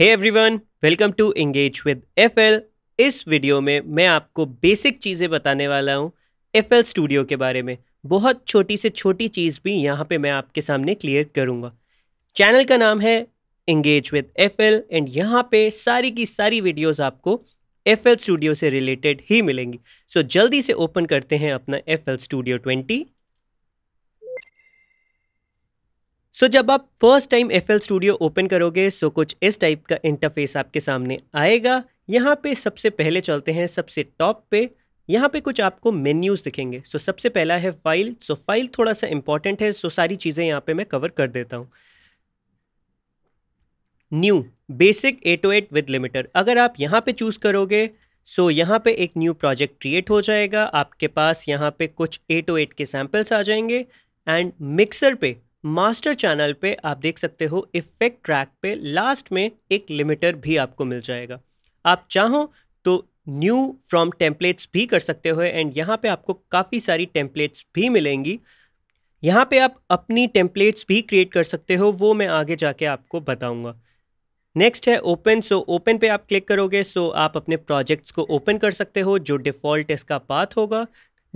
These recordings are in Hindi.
hey everyone welcome to engage with FL इस वीडियो में मैं आपको बेसिक चीज़ें बताने वाला हूँ एफएल स्टूडियो के बारे में बहुत छोटी से छोटी चीज़ भी यहाँ पे मैं आपके सामने क्लियर करूँगा चैनल का नाम है एंगेज विद एफएल एंड यहाँ पे सारी की सारी वीडियोस आपको एफ स्टूडियो से रिलेटेड ही मिलेंगी सो so, जल्दी से ओपन करते हैं अपना F studio twenty so so, जब आप first time F L studio open करोगे सो कुछ इस टाइप का इंटरफेस आपके सामने आएगा यहाँ पे सबसे पहले चलते हैं सबसे टॉप पे यहाँ पे कुछ आपको मेन्यूज़ दिखेंगे सो so, सबसे पहला है फाइल सो so, फाइल थोड़ा सा इंपॉर्टेंट है सो so, सारी चीज़ें यहाँ पे मैं कवर कर देता हूँ new basic eight O eight with limiter अगर आप यहाँ पे चूज़ करोगे सो so, यहाँ पे एक न्यू प्रोजेक्ट क्रिएट हो जाएगा आपके पास यहाँ पे कुछ एट ओ एट के सैम्पल्स आ जाएंगे एंड मिक्सर पे मास्टर चैनल पे आप देख सकते हो इफेक्ट ट्रैक पे लास्ट में एक लिमिटर भी आपको मिल जाएगा आप चाहो तो न्यू फ्रॉम टेम्पलेट्स भी कर सकते हो एंड यहाँ पे आपको काफ़ी सारी टेम्पलेट्स भी मिलेंगी यहाँ पे आप अपनी टेम्पलेट्स भी क्रिएट कर सकते हो वो मैं आगे जाके आपको बताऊँगा नेक्स्ट है ओपन सो ओपन पे आप क्लिक करोगे सो so आप अपने प्रोजेक्ट्स को ओपन कर सकते हो जो डिफ़ॉल्ट इसका पाथ होगा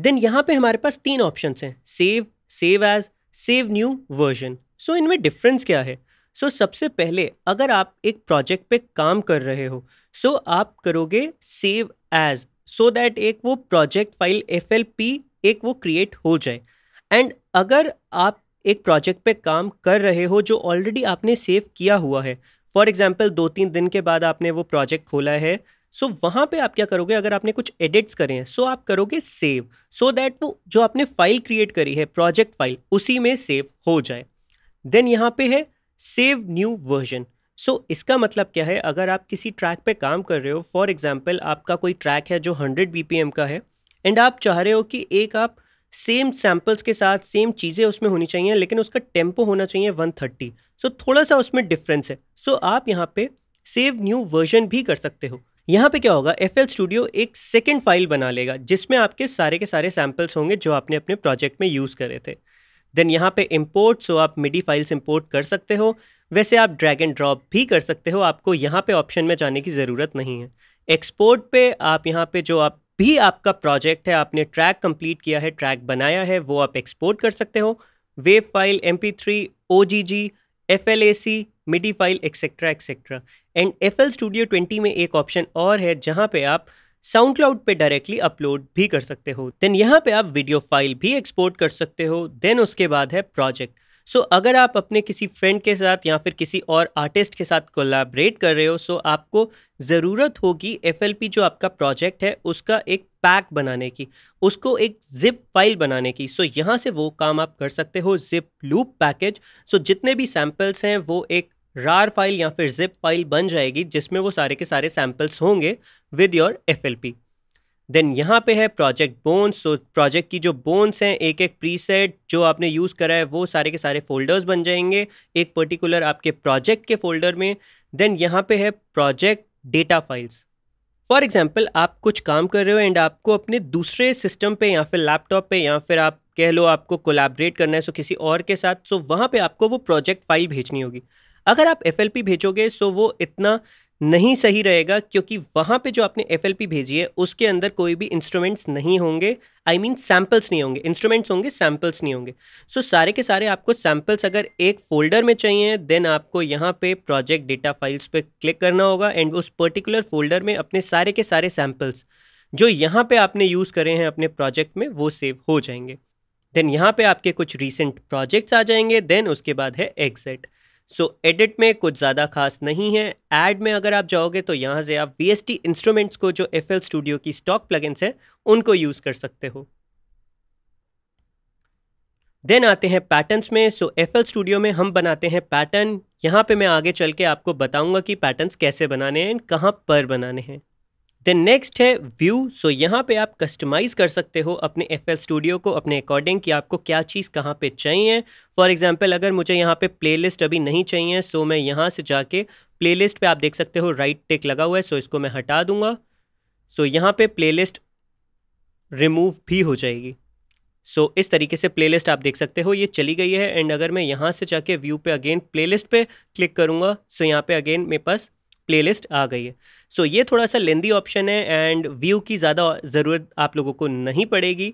देन यहाँ पे हमारे पास तीन ऑप्शंस हैं save save as save new version so इनमें डिफरेंस क्या है सो so, सबसे पहले अगर आप एक प्रोजेक्ट पे काम कर रहे हो सो so आप करोगे सेव एज सो दैट एक वो प्रोजेक्ट फाइल एफ एक वो क्रिएट हो जाए एंड अगर आप एक प्रोजेक्ट पे काम कर रहे हो जो ऑलरेडी आपने सेव किया हुआ है फॉर एग्ज़ाम्पल दो तीन दिन के बाद आपने वो प्रोजेक्ट खोला है सो so, वहाँ पे आप क्या करोगे अगर आपने कुछ एडिट्स करे हैं सो so आप करोगे सेव सो दैट वो जो आपने फाइल क्रिएट करी है प्रोजेक्ट फाइल उसी में सेव हो जाए देन यहाँ पे है save new version so so, इसका मतलब क्या है अगर आप किसी ट्रैक पे काम कर रहे हो फॉर एग्जांपल आपका कोई ट्रैक है जो 100 बीपीएम का है एंड आप चाह रहे हो कि एक आप सेम सैम्पल्स के साथ सेम चीज़ें उसमें होनी चाहिए लेकिन उसका टेम्पो होना चाहिए 130 सो so, थोड़ा सा उसमें डिफरेंस है सो so, आप यहाँ पे सेव न्यू वर्जन भी कर सकते हो यहाँ पे क्या होगा एफ एल स्टूडियो एक सेकेंड फाइल बना लेगा जिसमें आपके सारे के सारे सैम्पल्स होंगे जो आपने अपने प्रोजेक्ट में यूज़ करे थे देन यहाँ पे इम्पोर्ट सो आप मिडी फाइल्स इम्पोर्ट कर सकते हो वैसे आप ड्रैग एंड ड्रॉप भी कर सकते हो आपको यहाँ पे ऑप्शन में जाने की ज़रूरत नहीं है एक्सपोर्ट पे आप यहाँ पे जो आप भी आपका प्रोजेक्ट है आपने ट्रैक कंप्लीट किया है ट्रैक बनाया है वो आप एक्सपोर्ट कर सकते हो वेब file M P three O G G F L A C MIDI file etcetera etcetera and F L studio twenty में एक ऑप्शन और है जहाँ पे आप साउंड क्लाउड पर डायरेक्टली अपलोड भी कर सकते हो देन यहाँ पे आप वीडियो फाइल भी एक्सपोर्ट कर सकते हो देन उसके बाद है प्रोजेक्ट सो so, अगर आप अपने किसी फ्रेंड के साथ या फिर किसी और आर्टिस्ट के साथ कोलाबरेट कर रहे हो सो so आपको ज़रूरत होगी एफ जो आपका प्रोजेक्ट है उसका एक पैक बनाने की उसको एक जिप फाइल बनाने की सो so, यहाँ से वो काम आप कर सकते हो जिप लूप पैकेज सो जितने भी सैम्पल्स हैं वो एक रार फाइल या फिर जिप फाइल बन जाएगी जिसमें वो सारे के सारे सैम्पल्स होंगे with your F L P then यहाँ पे है प्रोजेक्ट बोन्स तो प्रोजेक्ट की जो बोन्स हैं एक एक प्रीसेट जो आपने यूज़ करा है वो सारे के सारे फोल्डर्स बन जाएंगे एक पर्टिकुलर आपके प्रोजेक्ट के फोल्डर में देन यहाँ पे है project data files for example आप कुछ काम कर रहे हो एंड आपको अपने दूसरे सिस्टम पे या फिर लैपटॉप पे या फिर आप कह लो आपको कोलाबरेट करना है सो किसी और के साथ सो वहाँ पे आपको वो प्रोजेक्ट फाइल भेजनी होगी अगर आप एफ भेजोगे सो वो इतना नहीं सही रहेगा क्योंकि वहाँ पे जो आपने एफ भेजी है उसके अंदर कोई भी इंस्ट्रूमेंट्स नहीं होंगे आई मीन सैम्पल्स नहीं होंगे इंस्ट्रूमेंट्स होंगे सैम्पल्स नहीं होंगे सो so, सारे के सारे आपको सैम्पल्स अगर एक फोल्डर में चाहिए देन आपको यहाँ पे प्रोजेक्ट डेटा फाइल्स पे क्लिक करना होगा एंड उस पर्टिकुलर फोल्डर में अपने सारे के सारे सैम्पल्स जो यहाँ पे आपने यूज़ करे हैं अपने प्रोजेक्ट में वो सेव हो जाएंगे देन यहाँ पे आपके कुछ रिसेंट प्रोजेक्ट्स आ जाएंगे देन उसके बाद है एग्जिट सो so, एडिट में कुछ ज़्यादा खास नहीं है एड में अगर आप जाओगे तो यहाँ से आप वी इंस्ट्रूमेंट्स को जो एफ स्टूडियो की स्टॉक प्लगइन्स हैं उनको यूज़ कर सकते हो देन आते हैं पैटर्न्स में सो एफ स्टूडियो में हम बनाते हैं पैटर्न यहाँ पे मैं आगे चल के आपको बताऊंगा कि पैटर्न्स कैसे बनाने हैं कहाँ पर बनाने हैं देन नेक्स्ट है व्यू सो यहाँ पे आप कस्टमाइज़ कर सकते हो अपने एफ एल स्टूडियो को अपने अकॉर्डिंग कि आपको क्या चीज़ कहाँ पे चाहिए फॉर एग्जांपल अगर मुझे यहाँ पे प्लेलिस्ट अभी नहीं चाहिए सो so मैं यहाँ से जाके प्लेलिस्ट पे आप देख सकते हो राइट टेक लगा हुआ है सो so इसको मैं हटा दूंगा सो so यहाँ पे लिस्ट रिमूव भी हो जाएगी सो so, इस तरीके से प्लेलिस्ट आप देख सकते हो ये चली गई है एंड अगर मैं यहाँ से जाके व्यू पे अगेन प्लेलिस्ट पे क्लिक करूँगा सो so यहाँ पे अगेन मेरे पास प्लेलिस्ट आ गई है सो so, ये थोड़ा सा लेंदी ऑप्शन है एंड व्यू की ज़्यादा ज़रूरत आप लोगों को नहीं पड़ेगी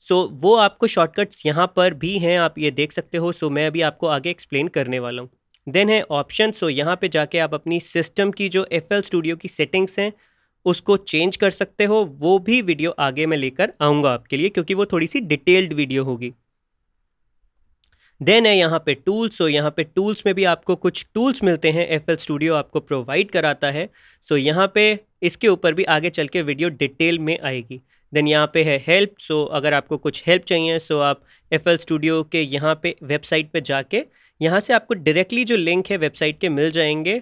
सो so, वो आपको शॉर्टकट्स यहाँ पर भी हैं आप ये देख सकते हो सो so, मैं अभी आपको आगे एक्सप्लेन करने वाला हूँ देन है ऑप्शन सो so, यहाँ पे जाके आप अपनी सिस्टम की जो एफ स्टूडियो की सेटिंग्स हैं उसको चेंज कर सकते हो वो भी वीडियो आगे मैं लेकर आऊँगा आपके लिए क्योंकि वो थोड़ी सी डिटेल्ड वीडियो होगी देन है यहाँ पे टूल्स सो यहाँ पे टूल्स में भी आपको कुछ टूल्स मिलते हैं एफ एल स्टूडियो आपको प्रोवाइड कराता है सो so, यहाँ पे इसके ऊपर भी आगे चल के वीडियो डिटेल में आएगी देन यहाँ पे है हेल्प सो so, अगर आपको कुछ हेल्प चाहिए सो so आप एफ एल स्टूडियो के यहाँ पे वेबसाइट पे जाके यहाँ से आपको डायरेक्टली जो लिंक है वेबसाइट के मिल जाएंगे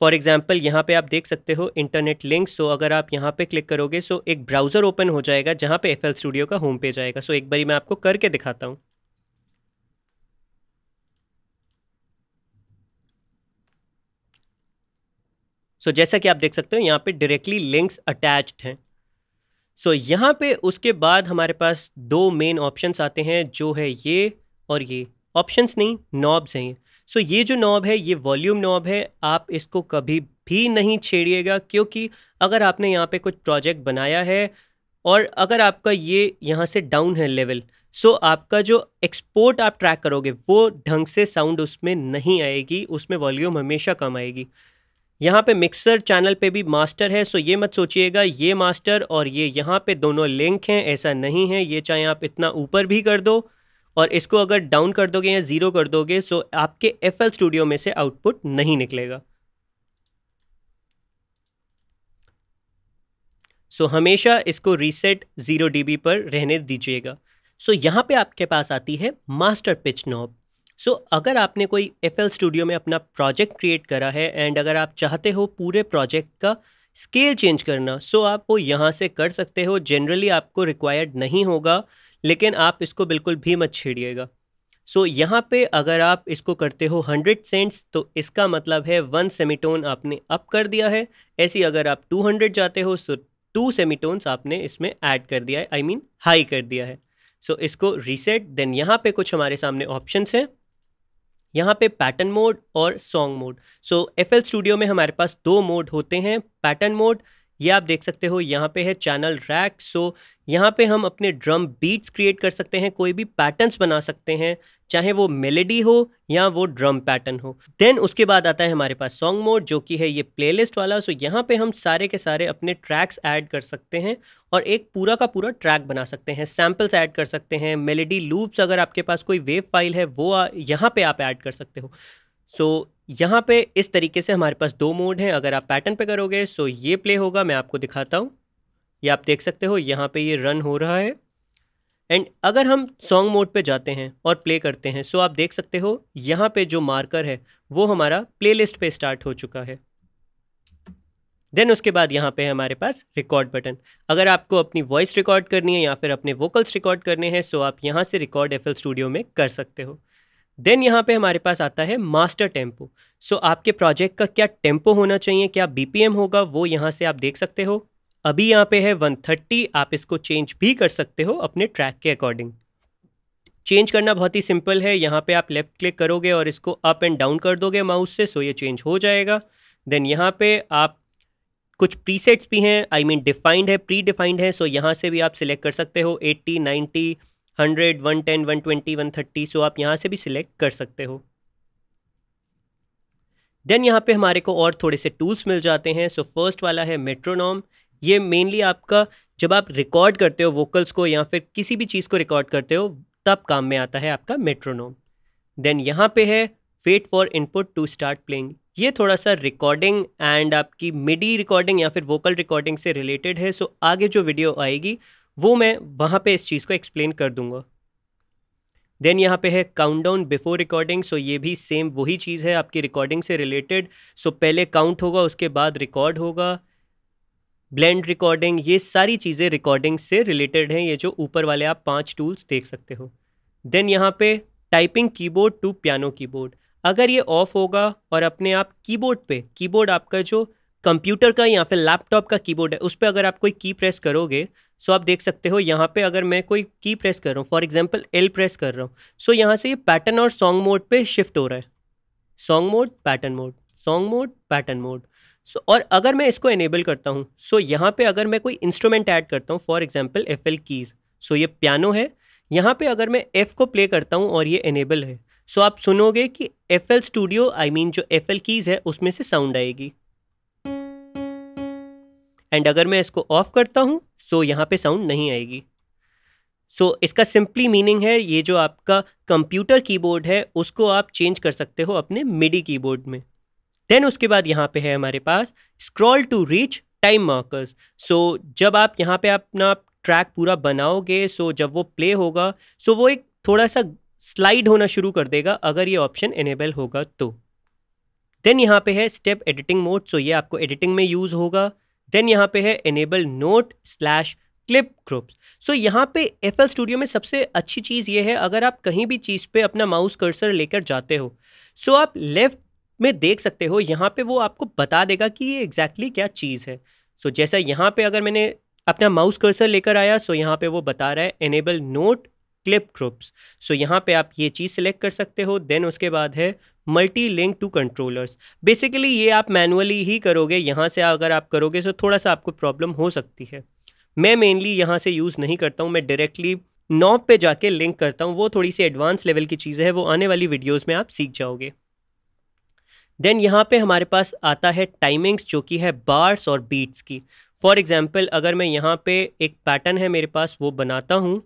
फॉर एग्जाम्पल यहाँ पे आप देख सकते हो इंटरनेट लिंक सो अगर आप यहाँ पे क्लिक करोगे सो so एक ब्राउज़र ओपन हो जाएगा जहाँ पे एफ एल स्टूडियो का होम पेज आएगा सो so एक बारी मैं आपको करके दिखाता हूँ सो so, जैसा कि आप देख सकते हो यहाँ पे डायरेक्टली लिंक्स अटैच्ड हैं सो so, यहाँ पे उसके बाद हमारे पास दो मेन ऑप्शंस आते हैं जो है ये और ये ऑप्शंस नहीं नॉब्स हैं ये सो so, ये जो नॉब है ये वॉल्यूम नॉब है आप इसको कभी भी नहीं छेड़िएगा क्योंकि अगर आपने यहाँ पे कुछ प्रोजेक्ट बनाया है और अगर आपका ये यहाँ से डाउन है लेवल सो so, आपका जो एक्सपोर्ट आप ट्रैक करोगे वो ढंग से साउंड उसमें नहीं आएगी उसमें वॉल्यूम हमेशा कम आएगी यहाँ पे मिक्सर चैनल पे भी मास्टर है सो ये मत सोचिएगा ये मास्टर और ये यहाँ पे दोनों लिंक हैं ऐसा नहीं है ये चाहे आप इतना ऊपर भी कर दो और इसको अगर डाउन कर दोगे या ज़ीरो कर दोगे सो आपके एफ स्टूडियो में से आउटपुट नहीं निकलेगा सो हमेशा इसको रीसेट ज़ीरो डीबी पर रहने दीजिएगा सो यहाँ पे आपके पास आती है master pitch knob so so, अगर आपने कोई एफ एल स्टूडियो में अपना प्रोजेक्ट क्रिएट करा है एंड अगर आप चाहते हो पूरे प्रोजेक्ट का स्केल चेंज करना सो so आप वो यहाँ से कर सकते हो जनरली आपको रिक्वायर्ड नहीं होगा लेकिन आप इसको बिल्कुल भी मत छेड़िएगा सो so, यहाँ पे अगर आप इसको करते हो हंड्रेड सेंट्स तो इसका मतलब है वन सेमीटोन आपने अप कर दिया है ऐसी अगर आप टू हंड्रेड जाते हो सो टू सेमीटोन्स आपने इसमें ऐड कर दिया है आई मीन हाई कर दिया है सो so, इसको रीसेट देन यहाँ पे कुछ हमारे सामने ऑप्शंस हैं यहाँ पे पैटर्न मोड और song mode so F studio में हमारे पास दो मोड होते हैं पैटर्न मोड ये आप देख सकते हो यहाँ पे है चैनल रैक सो यहाँ पे हम अपने ड्रम बीट्स क्रिएट कर सकते हैं कोई भी पैटर्न्स बना सकते हैं चाहे वो मेलेडी हो या वो ड्रम पैटर्न हो देन उसके बाद आता है हमारे पास सॉन्ग मोड जो कि है ये प्लेलिस्ट वाला सो यहाँ पे हम सारे के सारे अपने ट्रैक्स ऐड कर सकते हैं और एक पूरा का पूरा ट्रैक बना सकते हैं सैम्पल्स ऐड कर सकते हैं मेलेडी लूप्स अगर आपके पास कोई वेव फाइल है वो यहाँ पर आप ऐड कर सकते हो सो so, यहाँ पे इस तरीके से हमारे पास दो मोड हैं अगर आप पैटर्न पे करोगे सो ये प्ले होगा मैं आपको दिखाता हूँ ये आप देख सकते हो यहाँ पे ये रन हो रहा है एंड अगर हम सॉन्ग मोड पे जाते हैं और प्ले करते हैं सो आप देख सकते हो यहाँ पे जो मार्कर है वो हमारा लिस्ट पे स्टार्ट हो चुका है देन उसके बाद यहाँ पे हमारे पास रिकॉर्ड बटन अगर आपको अपनी वॉइस रिकॉर्ड करनी है या फिर अपने वोकल्स रिकॉर्ड करने हैं सो आप यहाँ से रिकॉर्ड एफ स्टूडियो में कर सकते हो देन यहाँ पे हमारे पास आता है मास्टर टेम्पो सो आपके प्रोजेक्ट का क्या टेम्पो होना चाहिए क्या बीपीएम होगा वो यहाँ से आप देख सकते हो अभी यहाँ पे है 130 आप इसको चेंज भी कर सकते हो अपने ट्रैक के अकॉर्डिंग चेंज करना बहुत ही सिंपल है यहाँ पे आप लेफ़्ट क्लिक करोगे और इसको अप एंड डाउन कर दोगे माउस से सो ये चेंज हो जाएगा देन यहाँ पे आप कुछ प्रीसेट्स भी हैं आई मीन डिफाइंड है प्री डिफाइंड है सो यहाँ से भी आप सिलेक्ट कर सकते हो eighty 90, hundred one ten one twenty one thirty so आप यहाँ से भी सिलेक्ट कर सकते हो देन यहाँ पे हमारे को और थोड़े से टूल्स मिल जाते हैं सो so, फर्स्ट वाला है मेट्रोनॉम ये मेनली आपका जब आप रिकॉर्ड करते हो वोकल्स को या फिर किसी भी चीज़ को रिकॉर्ड करते हो तब काम में आता है आपका मेट्रोनॉम देन यहाँ पे है wait for input to start playing ये थोड़ा सा रिकॉर्डिंग एंड आपकी मिडी रिकॉर्डिंग या फिर वोकल रिकॉर्डिंग से रिलेटेड है सो आगे जो वीडियो आएगी वो मैं वहाँ पे इस चीज़ को एक्सप्लेन कर दूंगा देन यहाँ पे है count down before recording so ये भी सेम वही चीज़ है आपकी रिकॉर्डिंग से रिलेटेड सो so पहले काउंट होगा उसके बाद रिकॉर्ड होगा ब्लेंड रिकॉर्डिंग ये सारी चीज़ें रिकॉर्डिंग से रिलेटेड हैं ये जो ऊपर वाले आप पांच टूल्स देख सकते हो देन यहाँ पे typing keyboard to piano keyboard अगर ये ऑफ होगा और अपने आप कीबोर्ड पे कीबोर्ड आपका जो कंप्यूटर का या फिर लैपटॉप का कीबोर्ड है उस पर अगर आप कोई की प्रेस करोगे सो आप देख सकते हो यहाँ पे अगर मैं कोई की प्रेस कर रहा हूँ फॉर एग्जाम्पल एल प्रेस कर रहा हूँ सो so, यहाँ से ये पैटर्न और सॉन्ग मोड पे शिफ्ट हो रहा है song mode pattern mode song mode pattern mode so और अगर मैं इसको एनेबल करता हूँ सो so, यहाँ पे अगर मैं कोई इंस्ट्रूमेंट ऐड करता हूँ for example F L keys so ये पियानो है यहाँ पे अगर मैं एफ़ को प्ले करता हूँ और ये इनेबल है सो so, आप सुनोगे कि F L studio I mean जो एफ एल कीज़ है उसमें से साउंड आएगी एंड अगर मैं इसको ऑफ करता हूँ सो so, यहाँ पे साउंड नहीं आएगी सो so, इसका सिंपली मीनिंग है ये जो आपका कंप्यूटर कीबोर्ड है उसको आप चेंज कर सकते हो अपने मिडी कीबोर्ड में देन उसके बाद यहाँ पे है हमारे पास scroll to reach time markers so जब आप यहाँ पे अपना ट्रैक पूरा बनाओगे सो so जब वो प्ले होगा सो so वो एक थोड़ा सा स्लाइड होना शुरू कर देगा अगर ये ऑप्शन इनेबल होगा तो देन यहाँ पे है स्टेप एडिटिंग मोड सो ये आपको एडिटिंग में यूज़ होगा देन यहाँ पे है enable note slash clip groups so यहाँ पे एफ एल स्टूडियो में सबसे अच्छी चीज़ ये है अगर आप कहीं भी चीज़ पे अपना माउस कर्सर लेकर जाते हो सो so आप लेफ्ट में देख सकते हो यहाँ पे वो आपको बता देगा कि ये एग्जैक्टली exactly क्या चीज़ है सो so जैसा यहाँ पे अगर मैंने अपना माउस कर्सर लेकर आया सो so यहाँ पे वो बता रहा है enable note clip groups so यहाँ पे आप ये चीज़ सेलेक्ट कर सकते हो देन उसके बाद है multi link to controllers basically ये आप मैनुअली ही करोगे यहाँ से अगर आप करोगे तो थोड़ा सा आपको प्रॉब्लम हो सकती है मैं मेनली यहाँ से यूज़ नहीं करता हूँ मैं डायरेक्टली नॉब पे जाके लिंक करता हूँ वो थोड़ी सी एडवांस लेवल की चीज़ें हैं वो आने वाली वीडियोस में आप सीख जाओगे देन यहाँ पे हमारे पास आता है टाइमिंग्स जो कि है बार्स और बीट्स की फॉर एग्ज़ाम्पल अगर मैं यहाँ पे एक पैटर्न है मेरे पास वो बनाता हूँ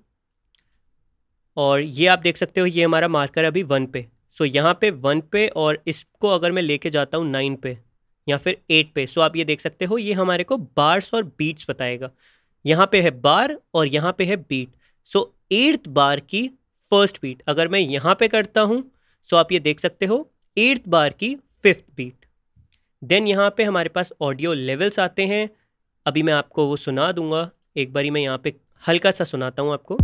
और ये आप देख सकते हो ये हमारा मार्कर अभी वन पे सो so, यहाँ पे वन पे और इसको अगर मैं लेके जाता हूँ नाइन पे या फिर एट पे सो so, आप ये देख सकते हो ये हमारे को बार्स और बीट्स बताएगा यहाँ पे है बार और यहाँ पे है बीट सो एट्थ बार की फर्स्ट बीट अगर मैं यहाँ पे करता हूँ सो so आप ये देख सकते हो एट्थ बार की फिफ्थ बीट देन यहाँ पे हमारे पास ऑडियो लेवल्स आते हैं अभी मैं आपको वो सुना दूंगा एक बारी मैं यहाँ पे हल्का सा सुनाता हूँ आपको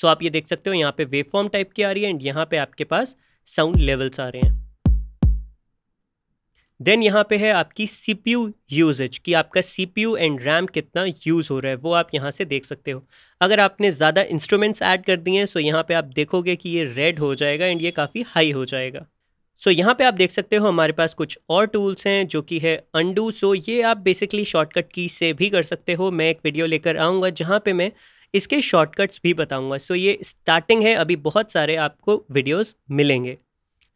सो आप ये देख सकते हो यहाँ पे वेब फॉर्म टाइप की आ रही है एंड यहाँ पे आपके पास साउंड लेवल्स आ रहे हैं देन यहाँ पे है आपकी सी पी यू यूजेज कि आपका सी पी एंड रैम कितना यूज़ हो रहा है वो आप यहाँ से देख सकते हो अगर आपने ज़्यादा इंस्ट्रूमेंट्स ऐड कर दिए हैं सो यहाँ पे आप देखोगे कि ये रेड हो जाएगा एंड ये काफ़ी हाई हो जाएगा सो so, यहाँ पे आप देख सकते हो हमारे पास कुछ और टूल्स हैं जो कि है अंडू सो so, ये आप बेसिकली शॉर्टकट की से भी कर सकते हो मैं एक वीडियो लेकर आऊँगा जहाँ पे मैं इसके शॉर्टकट्स भी बताऊंगा सो so, ये स्टार्टिंग है अभी बहुत सारे आपको वीडियोस मिलेंगे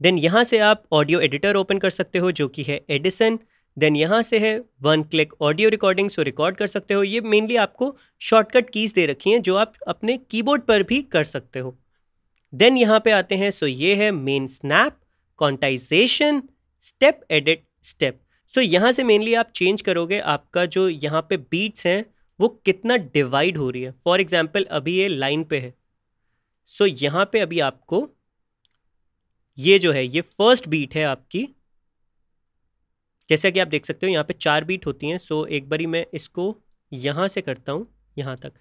देन यहाँ से आप ऑडियो एडिटर ओपन कर सकते हो जो कि है एडिसन देन यहाँ से है one click audio recording so record कर सकते हो ये मेनली आपको शॉर्टकट कीज़ दे रखी हैं जो आप अपने कीबोर्ड पर भी कर सकते हो देन यहाँ पे आते हैं सो so ये है main snap quantization step edit step so यहाँ से मेनली आप चेंज करोगे आपका जो यहाँ पे बीट्स हैं वो कितना डिवाइड हो रही है फॉर एग्जाम्पल अभी ये लाइन पे है सो so, यहाँ पे अभी आपको ये जो है ये फर्स्ट बीट है आपकी जैसा कि आप देख सकते हो यहाँ पे चार बीट होती हैं सो so, एक बारी मैं इसको यहाँ से करता हूँ यहाँ तक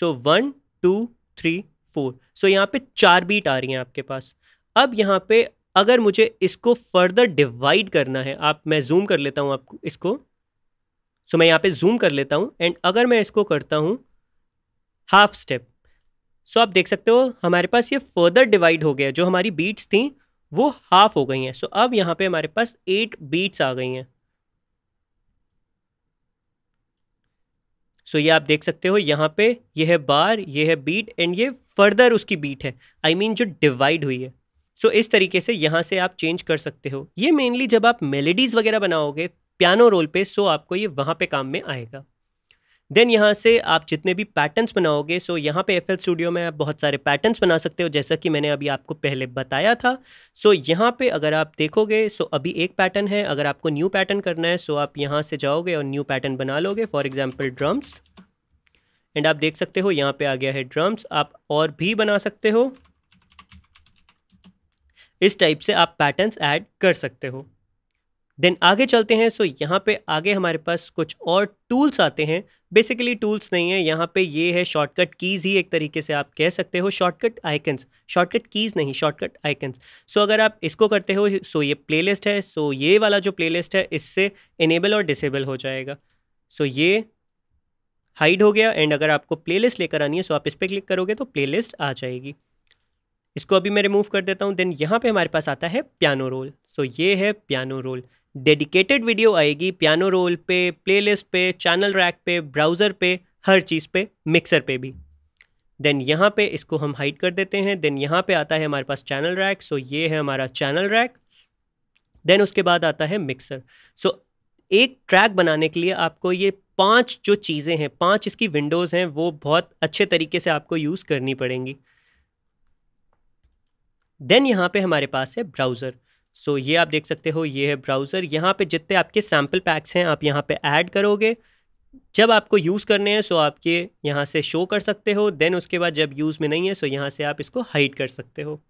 so one two three four so यहाँ पे चार बीट आ रही हैं आपके पास अब यहाँ पे अगर मुझे इसको फर्दर डिवाइड करना है आप मैं जूम कर लेता हूँ आपको इसको सो मैं यहाँ पे जूम कर लेता हूँ एंड अगर मैं इसको करता हूँ हाफ स्टेप सो आप देख सकते हो हमारे पास ये फर्दर डिवाइड हो गया जो हमारी बीट्स थी वो हाफ हो गई हैं सो so, अब यहाँ पे हमारे पास एट बीट्स आ गई हैं सो so, ये आप देख सकते हो यहाँ पे ये है बार ये है बीट एंड ये फर्दर उसकी बीट है आई I मीन mean, जो डिवाइड हुई है सो so, इस तरीके से यहाँ से आप चेंज कर सकते हो ये मेनली जब आप मेलेडीज़ वगैरह बनाओगे पियानो रोल पे सो आपको ये वहाँ पे काम में आएगा देन यहाँ से आप जितने भी पैटर्न्स बनाओगे सो यहाँ पे एफ स्टूडियो में आप बहुत सारे पैटर्न्स बना सकते हो जैसा कि मैंने अभी आपको पहले बताया था सो यहाँ पे अगर आप देखोगे सो अभी एक पैटर्न है अगर आपको न्यू पैटर्न करना है सो आप यहाँ से जाओगे और न्यू पैटर्न बना लोगे फॉर एग्जाम्पल ड्रम्स एंड आप देख सकते हो यहाँ पे आ गया है ड्रम्स आप और भी बना सकते हो इस टाइप से आप पैटर्न्स ऐड कर सकते हो देन आगे चलते हैं सो यहाँ पे आगे हमारे पास कुछ और टूल्स आते हैं बेसिकली टूल्स नहीं है यहाँ पे ये है शॉर्टकट कीज़ ही एक तरीके से आप कह सकते हो शॉर्टकट आइकन्स शॉर्टकट कीज़ नहीं शॉर्टकट आइकन्स सो अगर आप इसको करते हो सो ये ये प्लेलिस्ट है सो ये वाला जो प्लेलिस्ट है इससे इनेबल और डिसेबल हो जाएगा सो ये हाइड हो गया एंड अगर आपको लिस्ट लेकर आनी है सो आप इस पर क्लिक करोगे तो लिस्ट आ जाएगी इसको अभी मैं रिमूव कर देता हूँ देन यहाँ पे हमारे पास आता है पियानो रोल सो so ये है पियानो रोल डेडिकेटेड वीडियो आएगी पियानो रोल पे प्लेलिस्ट पे चैनल रैक पे ब्राउज़र पे हर चीज़ पे मिक्सर पे भी देन यहाँ पे इसको हम हाइड कर देते हैं देन यहाँ पे आता है हमारे पास चैनल रैक सो ये है हमारा चैनल रैक देन उसके बाद आता है मिक्सर सो एक ट्रैक बनाने के लिए आपको ये पांच जो चीज़ें हैं पांच इसकी विंडोज़ हैं वो बहुत अच्छे तरीके से आपको यूज़ करनी पड़ेंगी देन यहाँ पे हमारे पास है ब्राउज़र सो ये आप देख सकते हो ये है ब्राउज़र यहाँ पे जितने आपके सैम्पल पैक्स हैं आप यहाँ पे ऐड करोगे जब आपको यूज़ करने हैं सो आपके यहाँ से शो कर सकते हो देन उसके बाद जब यूज़ में नहीं है सो यहाँ से आप इसको हाइड कर सकते हो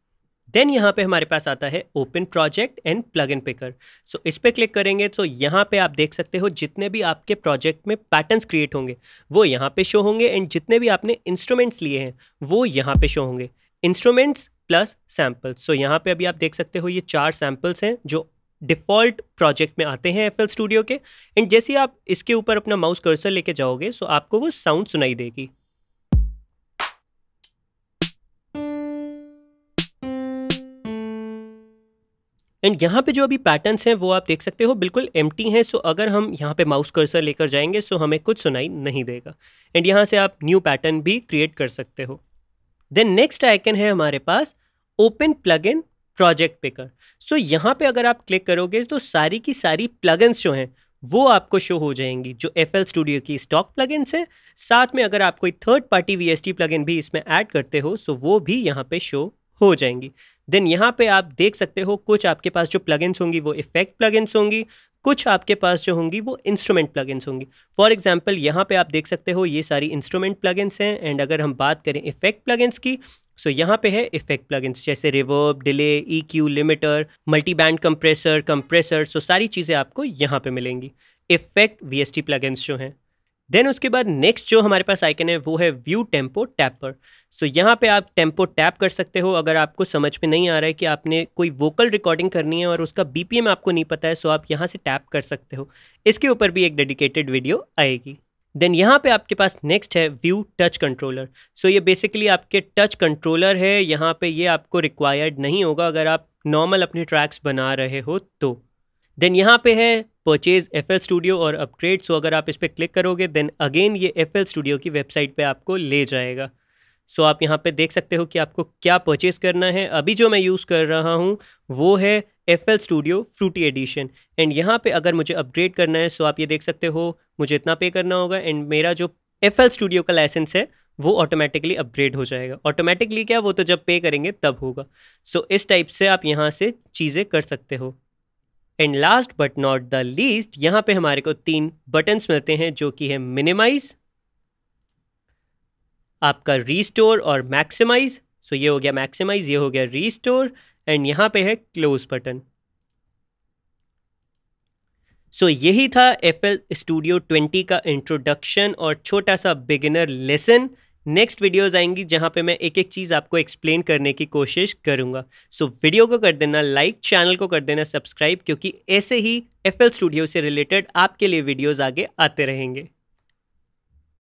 देन यहाँ पे हमारे पास आता है open project and plug in picker so इस पर क्लिक करेंगे तो यहाँ पे आप देख सकते हो जितने भी आपके प्रोजेक्ट में पैटर्न्स क्रिएट होंगे वो यहाँ पे शो होंगे एंड जितने भी आपने इंस्ट्रूमेंट्स लिए हैं वो यहाँ पे शो होंगे इंस्ट्रूमेंट्स प्लस सैम्पल्स सो यहाँ पे अभी आप देख सकते हो ये चार सैम्पल्स हैं जो डिफ़ॉल्ट प्रोजेक्ट में आते हैं एफ स्टूडियो के एंड जैसे आप इसके ऊपर अपना माउस कर्सर लेके जाओगे सो आपको वो साउंड सुनाई देगी एंड यहाँ पे जो अभी पैटर्न्स हैं वो आप देख सकते हो बिल्कुल एम्प्टी हैं सो अगर हम यहाँ पे माउस कर्सर लेकर जाएंगे सो हमें कुछ सुनाई नहीं देगा एंड यहाँ से आप न्यू पैटर्न भी क्रिएट कर सकते हो देन नेक्स्ट आइकन है हमारे पास open plug in project picker so यहाँ पे अगर आप क्लिक करोगे तो सारी की सारी प्लग जो हैं वो आपको शो हो जाएंगी जो एफ एल स्टूडियो की स्टॉक प्लगइन्स हैं साथ में अगर आप कोई third party V S T इन भी इसमें ऐड करते हो सो वो भी यहाँ पे शो हो जाएंगी देन यहाँ पे आप देख सकते हो कुछ आपके पास जो इन्स होंगी वो इफेक्ट इन्स होंगी कुछ आपके पास जो होंगी वो इंस्ट्रूमेंट प्लगइन्स होंगी फॉर एग्जांपल यहाँ पे आप देख सकते हो ये सारी इंस्ट्रूमेंट प्लगइन्स हैं एंड अगर हम बात करें इफेक्ट प्लगइन्स की सो so, यहाँ पे है इफेक्ट प्लगइन्स जैसे reverb delay E Q limiter multi band compressor compressor so सारी चीज़ें आपको यहाँ पे मिलेंगी effect V S T plugins जो हैं देन उसके बाद नेक्स्ट जो हमारे पास आइकन है वो है व्यू टेम्पो टैपर सो यहाँ पे आप टेम्पो टैप कर सकते हो अगर आपको समझ में नहीं आ रहा है कि आपने कोई वोकल रिकॉर्डिंग करनी है और उसका बीपीएम आपको नहीं पता है सो आप यहाँ से टैप कर सकते हो इसके ऊपर भी एक डेडिकेटेड वीडियो आएगी देन यहाँ पे आपके पास नेक्स्ट है व्यू टच कंट्रोलर सो ये बेसिकली आपके टच कंट्रोलर है यहाँ पे ये आपको रिक्वायर्ड नहीं होगा अगर आप नॉर्मल अपने ट्रैक्स बना रहे हो तो देन यहाँ पे है परचेज एफ एल स्टूडियो और अपग्रेड सो अगर आप इस पर क्लिक करोगे देन अगेन ये एफ एल स्टूडियो की वेबसाइट पे आपको ले जाएगा सो so, आप यहाँ पे देख सकते हो कि आपको क्या परचेज़ करना है अभी जो मैं यूज़ कर रहा हूँ वो है F L studio fruity edition and यहाँ पे अगर मुझे अपग्रेड करना है सो आप ये देख सकते हो मुझे इतना पे करना होगा एंड मेरा जो एफ एल स्टूडियो का लाइसेंस है वो ऑटोमेटिकली अपग्रेड हो जाएगा ऑटोमेटिकली क्या वो तो जब पे करेंगे तब होगा सो so, इस टाइप से आप यहाँ से चीज़ें कर सकते हो and last but not the least यहां पे हमारे को तीन बटन्स मिलते हैं जो कि है मिनिमाइज आपका रीस्टोर और मैक्सिमाइज सो ये हो गया मैक्सिमाइज ये हो गया रीस्टोर एंड यहां पे है क्लोज बटन सो so, यही था एफ एल स्टूडियो ट्वेंटी का इंट्रोडक्शन और छोटा सा बिगिनर लेसन नेक्स्ट वीडियोस आएंगी जहां पे मैं एक एक चीज़ आपको एक्सप्लेन करने की कोशिश करूंगा सो so, वीडियो को कर देना लाइक चैनल को कर देना सब्सक्राइब क्योंकि ऐसे ही एफ स्टूडियो से रिलेटेड आपके लिए वीडियोज़ आगे आते रहेंगे